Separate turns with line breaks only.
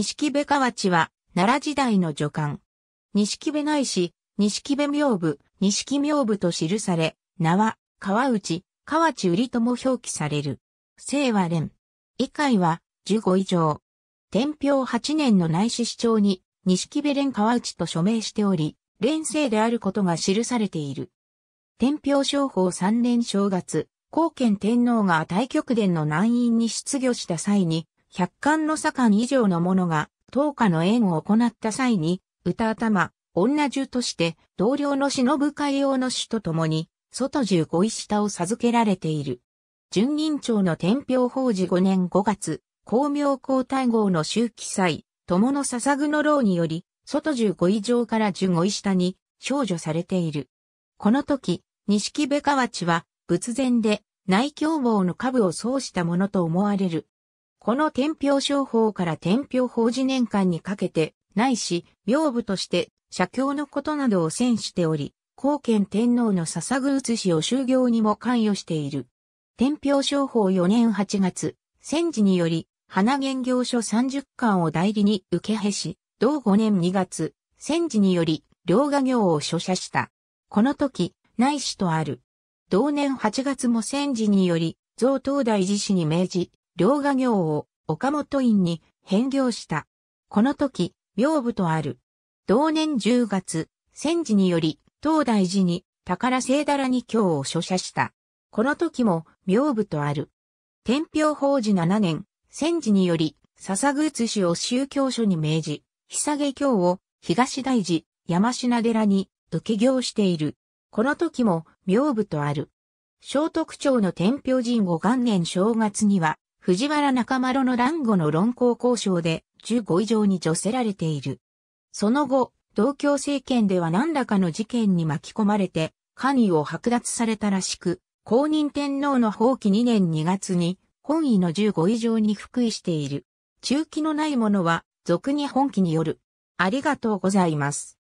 錦部河内は、奈良時代の助官。錦部内氏、錦部名部、錦名部と記され、名は、川内、川内売とも表記される。姓は連。以下は、15以上。天平8年の内史市長に、錦部連川内と署名しており、連姓であることが記されている。天平商法3年正月、高見天皇が大極殿の南院に出御した際に、百貫の左官以上の者が、当家の縁を行った際に、歌頭、女中として、同僚の忍ぶ会用の主と共に、外十五位下を授けられている。順銀町の天平法事5年5月、光明皇太后の周期祭、友の笹具の牢により、外十五位上から十五位下に、少女されている。この時、錦部河内は、仏前で、内凶坊の下部を奏したものと思われる。この天平商法から天平法事年間にかけて、ないし、名部として、社協のことなどを選しており、後見天皇の笹ぐ写しを修行にも関与している。天平商法4年8月、戦時により、花原行書30巻を代理に受けへし、同5年2月、戦時により、両画行を所写した。この時、内史とある。同年8月も戦時により、増東大寺市に命じ、両画業を岡本院に返業した。この時、屏部とある。同年10月、戦時により、東大寺に宝聖らに京を書写した。この時も、屏部とある。天平法寺7年、戦時により、笹つしを宗教書に命じ、さ下京を東大寺、山品寺に受け業している。この時も、屏部とある。聖徳町の天平神後元年正月には、藤原中丸の乱後の論考交渉で15以上に除せられている。その後、同郷政権では何らかの事件に巻き込まれて、官位を剥奪されたらしく、公認天皇の放棄2年2月に、本位の15以上に復位している。中期のないものは、俗に本期による。ありがとうございます。